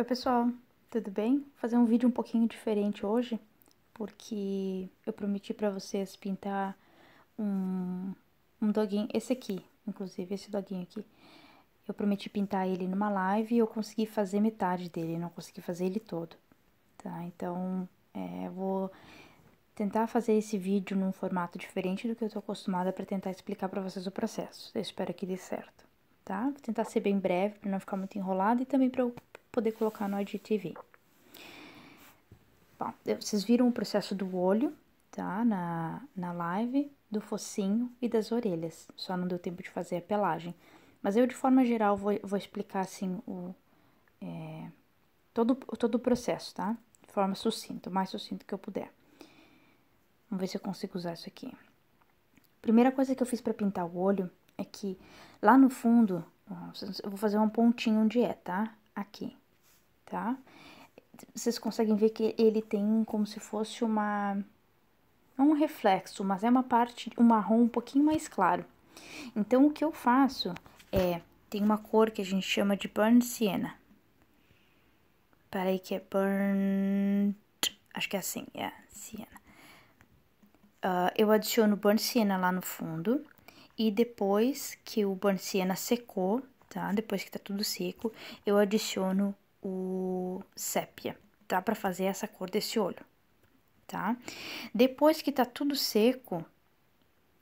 Oi pessoal, tudo bem? Vou fazer um vídeo um pouquinho diferente hoje, porque eu prometi para vocês pintar um, um doguinho, esse aqui, inclusive, esse doguinho aqui. Eu prometi pintar ele numa live e eu consegui fazer metade dele, não consegui fazer ele todo, tá? Então, é, vou tentar fazer esse vídeo num formato diferente do que eu tô acostumada para tentar explicar para vocês o processo. Eu espero que dê certo tá? Vou tentar ser bem breve para não ficar muito enrolado e também para eu poder colocar no IGTV. Bom, vocês viram o processo do olho, tá? Na, na live, do focinho e das orelhas. Só não deu tempo de fazer a pelagem. Mas eu, de forma geral, vou, vou explicar, assim, o, é, todo, todo o processo, tá? De forma sucinta, o mais sucinto que eu puder. Vamos ver se eu consigo usar isso aqui. Primeira coisa que eu fiz para pintar o olho é que lá no fundo, eu vou fazer um pontinho onde é, tá? Aqui, tá? Vocês conseguem ver que ele tem como se fosse uma... um reflexo, mas é uma parte, um marrom um pouquinho mais claro. Então, o que eu faço é, tem uma cor que a gente chama de Burn Sienna. Peraí que é Burn... acho que é assim, é, Sienna. Uh, eu adiciono Burn Sienna lá no fundo e depois que o porciana secou, tá? Depois que tá tudo seco, eu adiciono o sépia, tá? Pra fazer essa cor desse olho, tá? Depois que tá tudo seco,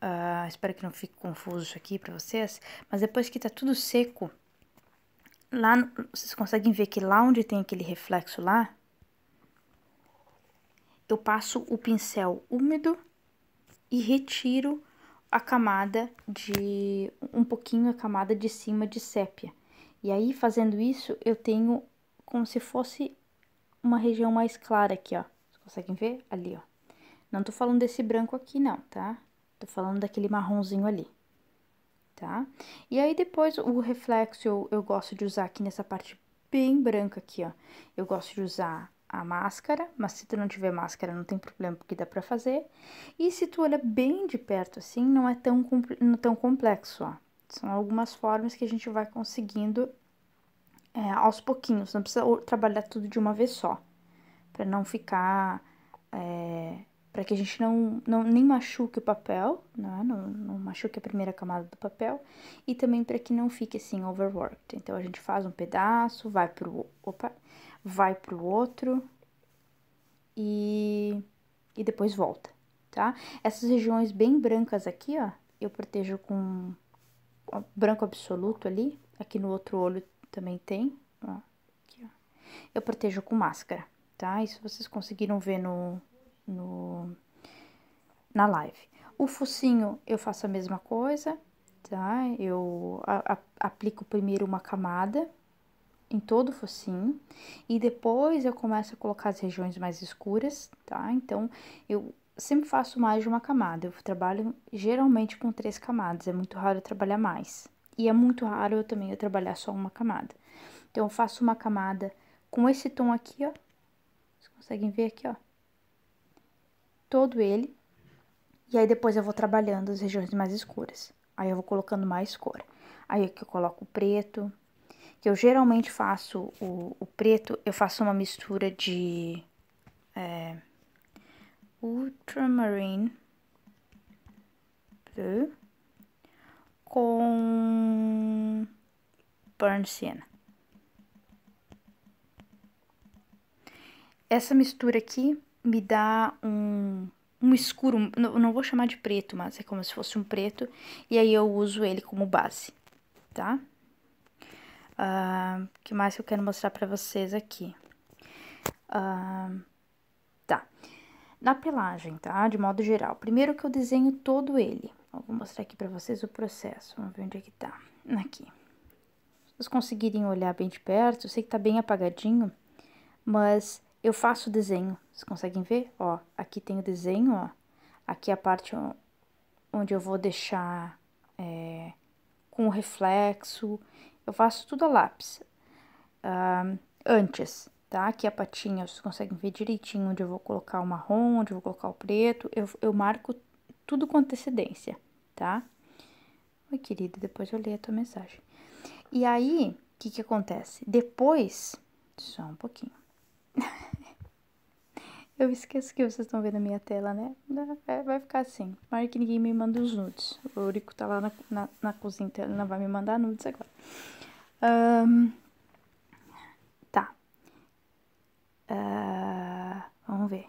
uh, espero que não fique confuso isso aqui pra vocês, mas depois que tá tudo seco, lá, vocês conseguem ver que lá onde tem aquele reflexo lá, eu passo o pincel úmido e retiro a camada de um pouquinho a camada de cima de sépia. E aí fazendo isso, eu tenho como se fosse uma região mais clara aqui, ó. Vocês conseguem ver? Ali, ó. Não tô falando desse branco aqui não, tá? Tô falando daquele marronzinho ali. Tá? E aí depois o reflexo eu, eu gosto de usar aqui nessa parte bem branca aqui, ó. Eu gosto de usar a máscara, mas se tu não tiver máscara não tem problema porque dá pra fazer. E se tu olha bem de perto assim, não é tão, não é tão complexo, ó. São algumas formas que a gente vai conseguindo é, aos pouquinhos, não precisa trabalhar tudo de uma vez só, para não ficar... É, para que a gente não, não nem machuque o papel, né? não, não machuque a primeira camada do papel, e também para que não fique assim overworked. Então a gente faz um pedaço, vai pro opa, vai pro outro e, e depois volta, tá? Essas regiões bem brancas aqui, ó, eu protejo com branco absoluto ali, aqui no outro olho também tem, ó, aqui, ó. Eu protejo com máscara, tá? Isso vocês conseguiram ver no, no, na live. O focinho eu faço a mesma coisa, tá? Eu a, a, aplico primeiro uma camada, em todo o focinho e depois eu começo a colocar as regiões mais escuras, tá? Então eu sempre faço mais de uma camada. Eu trabalho geralmente com três camadas, é muito raro eu trabalhar mais. E é muito raro eu também eu trabalhar só uma camada. Então eu faço uma camada com esse tom aqui, ó. Vocês conseguem ver aqui, ó? Todo ele. E aí depois eu vou trabalhando as regiões mais escuras. Aí eu vou colocando mais cor. Aí aqui eu coloco o preto, que eu geralmente faço o, o preto, eu faço uma mistura de é, ultramarine blue com burnt sienna. Essa mistura aqui me dá um, um escuro, não, não vou chamar de preto, mas é como se fosse um preto, e aí eu uso ele como base, tá? Uh, que mais que eu quero mostrar pra vocês aqui? Uh, tá. Na pelagem, tá? De modo geral. Primeiro que eu desenho todo ele. Eu vou mostrar aqui pra vocês o processo. Vamos ver onde é que tá. Aqui. Se vocês conseguirem olhar bem de perto, eu sei que tá bem apagadinho, mas eu faço o desenho. Vocês conseguem ver? Ó, aqui tem o desenho, ó. Aqui é a parte onde eu vou deixar é, com o reflexo. Eu faço tudo a lápis. Uh, antes, tá? Aqui a patinha, vocês conseguem ver direitinho onde eu vou colocar o marrom, onde eu vou colocar o preto. Eu, eu marco tudo com antecedência, tá? Oi, querida, depois eu leio a tua mensagem. E aí, o que que acontece? Depois, só um pouquinho. Eu esqueço que vocês estão vendo a minha tela, né? É, vai ficar assim. Tomara que ninguém me manda os nudes. O Eurico tá lá na, na, na cozinha, então ele não vai me mandar nudes agora. Um, tá. Uh, vamos ver.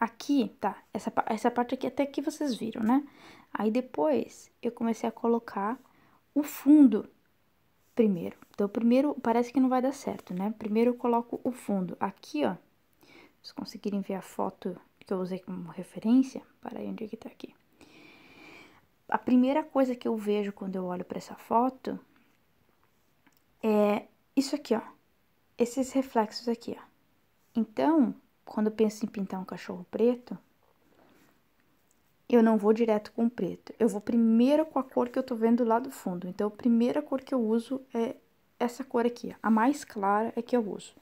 Aqui, tá. Essa, essa parte aqui até que vocês viram, né? Aí depois eu comecei a colocar o fundo primeiro. Então, primeiro parece que não vai dar certo, né? Primeiro eu coloco o fundo. Aqui, ó se conseguirem ver a foto que eu usei como referência, para aí onde é que tá aqui. A primeira coisa que eu vejo quando eu olho para essa foto é isso aqui, ó. Esses reflexos aqui, ó. Então, quando eu penso em pintar um cachorro preto, eu não vou direto com preto. Eu vou primeiro com a cor que eu tô vendo lá do fundo. Então, a primeira cor que eu uso é essa cor aqui, a mais clara é que eu uso.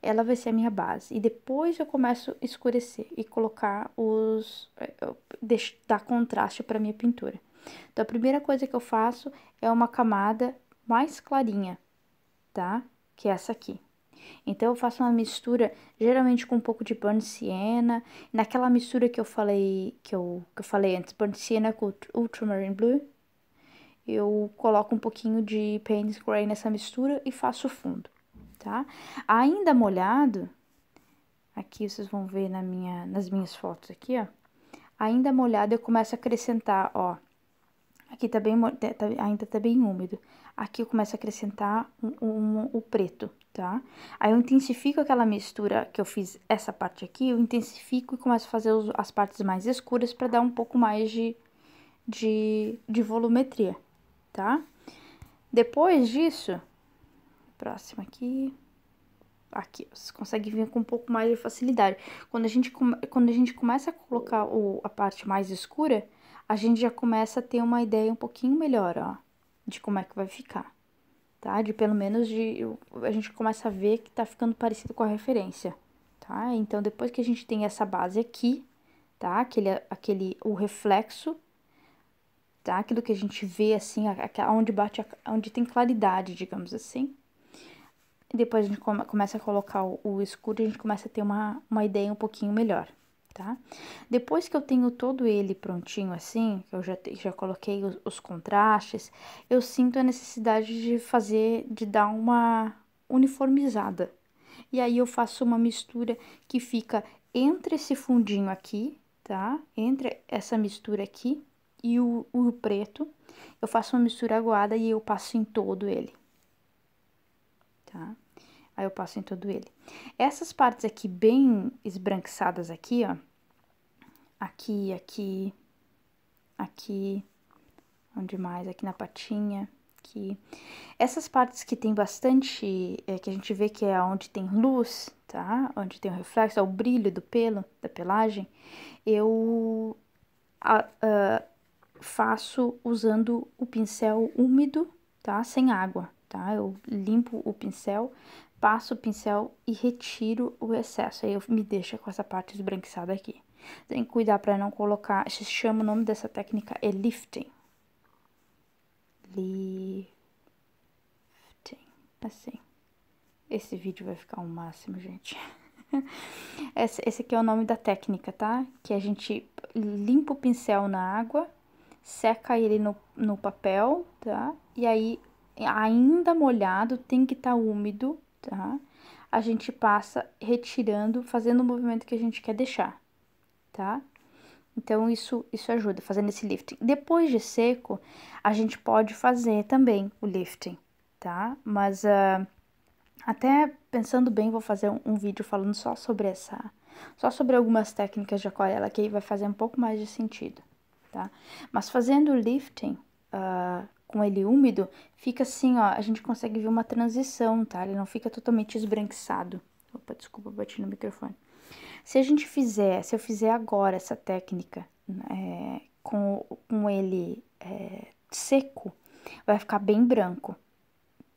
Ela vai ser a minha base. E depois eu começo a escurecer e colocar os... Eh, dar contraste para minha pintura. Então, a primeira coisa que eu faço é uma camada mais clarinha, tá? Que é essa aqui. Então, eu faço uma mistura, geralmente com um pouco de burnt sienna. Naquela mistura que eu falei, que eu, que eu falei antes, burnt sienna com ultramarine blue eu coloco um pouquinho de Paint Gray nessa mistura e faço o fundo, tá? Ainda molhado, aqui vocês vão ver na minha, nas minhas fotos aqui, ó. Ainda molhado eu começo a acrescentar, ó. Aqui tá bem, tá, tá, ainda tá bem úmido. Aqui eu começo a acrescentar um, um, o preto, tá? Aí eu intensifico aquela mistura que eu fiz essa parte aqui, eu intensifico e começo a fazer as partes mais escuras para dar um pouco mais de, de, de volumetria tá? Depois disso, próximo aqui, aqui, você consegue vir com um pouco mais de facilidade. Quando a gente, quando a gente começa a colocar o, a parte mais escura, a gente já começa a ter uma ideia um pouquinho melhor, ó, de como é que vai ficar, tá? De pelo menos de, a gente começa a ver que tá ficando parecido com a referência, tá? Então, depois que a gente tem essa base aqui, tá? Aquele, aquele, o reflexo tá? Aquilo que a gente vê, assim, onde, bate, onde tem claridade, digamos assim. E depois a gente começa a colocar o, escuro e a gente começa a ter uma, uma ideia um pouquinho melhor, tá? Depois que eu tenho todo ele prontinho assim, eu já, já coloquei os, os contrastes, eu sinto a necessidade de fazer, de dar uma uniformizada. E aí eu faço uma mistura que fica entre esse fundinho aqui, tá? Entre essa mistura aqui e o, o preto, eu faço uma mistura aguada e eu passo em todo ele. Tá? Aí eu passo em todo ele. Essas partes aqui bem esbranquiçadas aqui, ó. Aqui, aqui, aqui, onde mais? Aqui na patinha, aqui. Essas partes que tem bastante, é, que a gente vê que é onde tem luz, tá? Onde tem o reflexo, é o brilho do pelo, da pelagem. Eu a, a, ah, faço usando o pincel úmido, tá? Sem água, tá? Eu limpo o pincel, passo o pincel e retiro o excesso. Aí eu me deixo com essa parte esbranquiçada aqui. Tem que cuidar para não colocar, se chama o nome dessa técnica é lifting. Lifting, assim. Esse vídeo vai ficar o um máximo, gente. esse aqui é o nome da técnica, tá? Que a gente limpa o pincel na água seca ele no, no papel, tá? E aí, ainda molhado, tem que estar tá úmido, tá? A gente passa retirando, fazendo o movimento que a gente quer deixar, tá? Então, isso, isso ajuda, fazendo esse lifting. Depois de seco, a gente pode fazer também o lifting, tá? Mas, uh, até pensando bem, vou fazer um, um vídeo falando só sobre essa... Só sobre algumas técnicas de aquarela, que aí vai fazer um pouco mais de sentido tá? Mas fazendo o lifting uh, com ele úmido, fica assim, ó, a gente consegue ver uma transição, tá? Ele não fica totalmente esbranquiçado. Opa, desculpa, bati no microfone. Se a gente fizer, se eu fizer agora essa técnica é, com, com ele é, seco, vai ficar bem branco,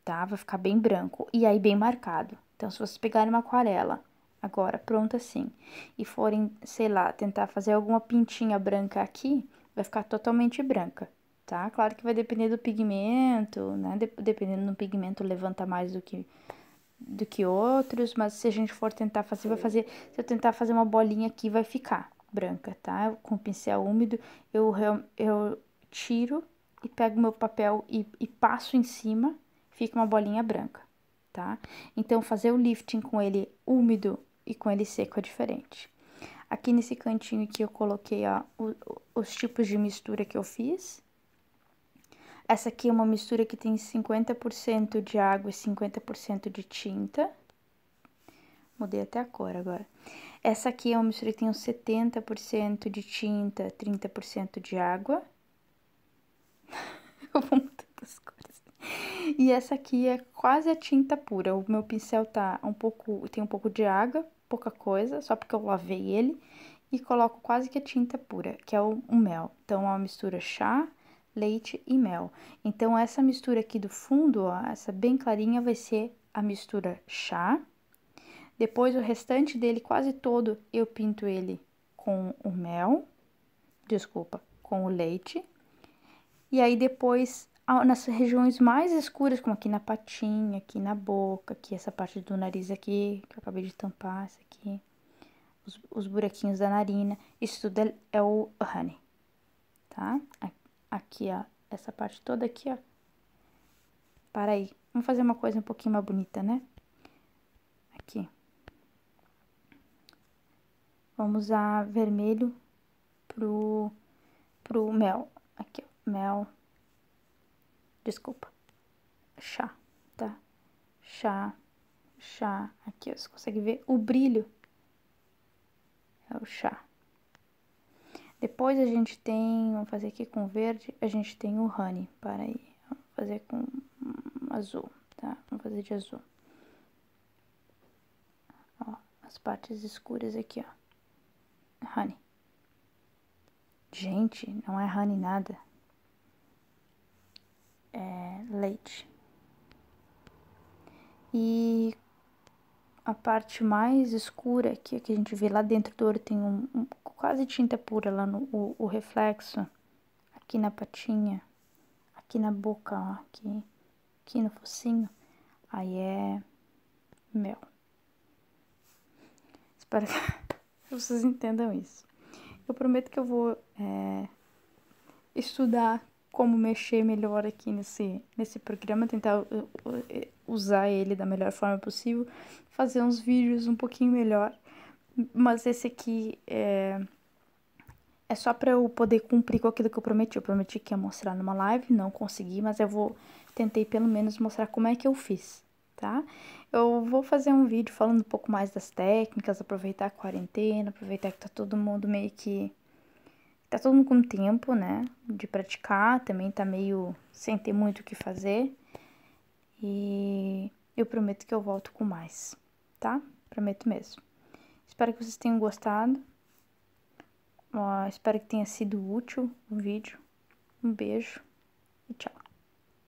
tá? Vai ficar bem branco e aí bem marcado. Então, se vocês pegarem uma aquarela agora, pronta assim, e forem, sei lá, tentar fazer alguma pintinha branca aqui, vai ficar totalmente branca, tá? Claro que vai depender do pigmento, né? Dependendo do pigmento levanta mais do que do que outros, mas se a gente for tentar fazer, vai fazer, se eu tentar fazer uma bolinha aqui, vai ficar branca, tá? Com o pincel úmido, eu, eu tiro e pego meu papel e, e passo em cima, fica uma bolinha branca, tá? Então, fazer o lifting com ele úmido e com ele seco é diferente. Aqui nesse cantinho que eu coloquei ó, os tipos de mistura que eu fiz. Essa aqui é uma mistura que tem 50% de água e 50% de tinta. Mudei até a cor agora. Essa aqui é uma mistura que tem 70% de tinta, 30% de água. eu vou mudar as cores. E essa aqui é quase a tinta pura. O meu pincel tá um pouco, tem um pouco de água, pouca coisa, só porque eu lavei ele, e coloco quase que a tinta pura, que é o, o mel. Então, é uma mistura chá, leite e mel. Então, essa mistura aqui do fundo, ó, essa bem clarinha, vai ser a mistura chá. Depois, o restante dele, quase todo, eu pinto ele com o mel, desculpa, com o leite. E aí, depois, nas regiões mais escuras, como aqui na patinha, aqui na boca, aqui essa parte do nariz aqui, que eu acabei de tampar, isso aqui, os, os buraquinhos da narina, isso tudo é, é o honey, tá? Aqui, ó, essa parte toda aqui, ó. Para aí, vamos fazer uma coisa um pouquinho mais bonita, né? Aqui. Vamos usar vermelho pro, pro mel, aqui, ó, mel desculpa, chá, tá? Chá, chá, aqui ó, você consegue ver o brilho, é o chá. Depois a gente tem, vamos fazer aqui com verde, a gente tem o honey, para aí, vamos fazer com azul, tá? Vamos fazer de azul. Ó, as partes escuras aqui, ó, honey. Gente, não é honey nada leite. E a parte mais escura aqui, que a gente vê lá dentro do olho, tem um, um quase tinta pura lá no o, o, reflexo, aqui na patinha, aqui na boca, ó, aqui, aqui no focinho, aí é mel. Espero que vocês entendam isso. Eu prometo que eu vou é, estudar como mexer melhor aqui nesse, nesse programa, tentar uh, uh, usar ele da melhor forma possível, fazer uns vídeos um pouquinho melhor, mas esse aqui é, é só para eu poder cumprir com aquilo que eu prometi. Eu prometi que ia mostrar numa live, não consegui, mas eu vou tentei pelo menos mostrar como é que eu fiz, tá? Eu vou fazer um vídeo falando um pouco mais das técnicas, aproveitar a quarentena, aproveitar que tá todo mundo meio que Tá todo mundo com tempo, né? De praticar, também tá meio sem ter muito o que fazer. E eu prometo que eu volto com mais, tá? Prometo mesmo. Espero que vocês tenham gostado. espero que tenha sido útil o vídeo. Um beijo e tchau.